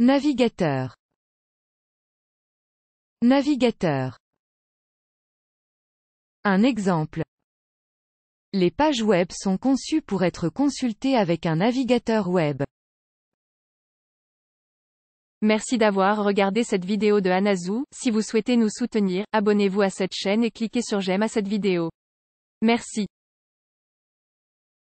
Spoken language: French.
Navigateur. Navigateur. Un exemple. Les pages web sont conçues pour être consultées avec un navigateur web. Merci d'avoir regardé cette vidéo de Anazou. Si vous souhaitez nous soutenir, abonnez-vous à cette chaîne et cliquez sur j'aime à cette vidéo. Merci.